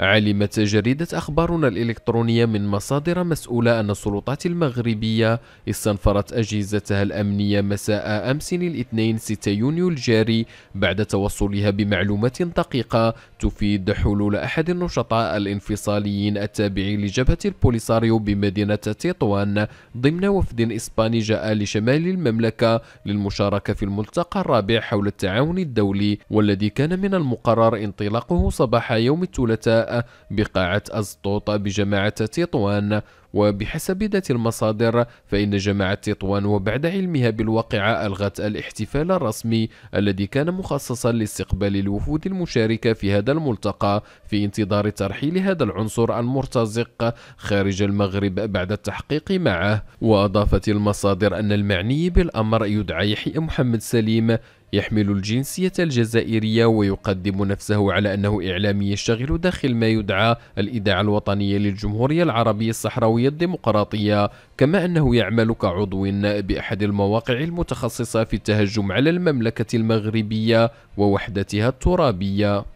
علمت جريدة أخبارنا الإلكترونية من مصادر مسؤولة أن السلطات المغربية استنفرت أجهزتها الأمنية مساء أمس الاثنين 6 يونيو الجاري بعد توصلها بمعلومات دقيقة تفيد حلول أحد النشطاء الانفصاليين التابع لجبهة البوليساريو بمدينة تطوان ضمن وفد إسباني جاء لشمال المملكة للمشاركة في الملتقى الرابع حول التعاون الدولي والذي كان من المقرر انطلاقه صباح يوم الثلاثاء بقاعة أزطوطة بجماعة تطوان وبحسب ذات المصادر فإن جماعة تطوان وبعد علمها بالواقعة ألغت الاحتفال الرسمي الذي كان مخصصا لاستقبال الوفود المشاركة في هذا الملتقى في انتظار ترحيل هذا العنصر المرتزق خارج المغرب بعد التحقيق معه وأضافت المصادر أن المعني بالأمر يدعى يحيى محمد سليم يحمل الجنسية الجزائرية ويقدم نفسه على أنه إعلامي يشتغل داخل ما يدعى الإذاعة الوطنية للجمهورية العربية الصحراوية الديمقراطية كما أنه يعمل كعضو بأحد المواقع المتخصصة في التهجم على المملكة المغربية ووحدتها الترابية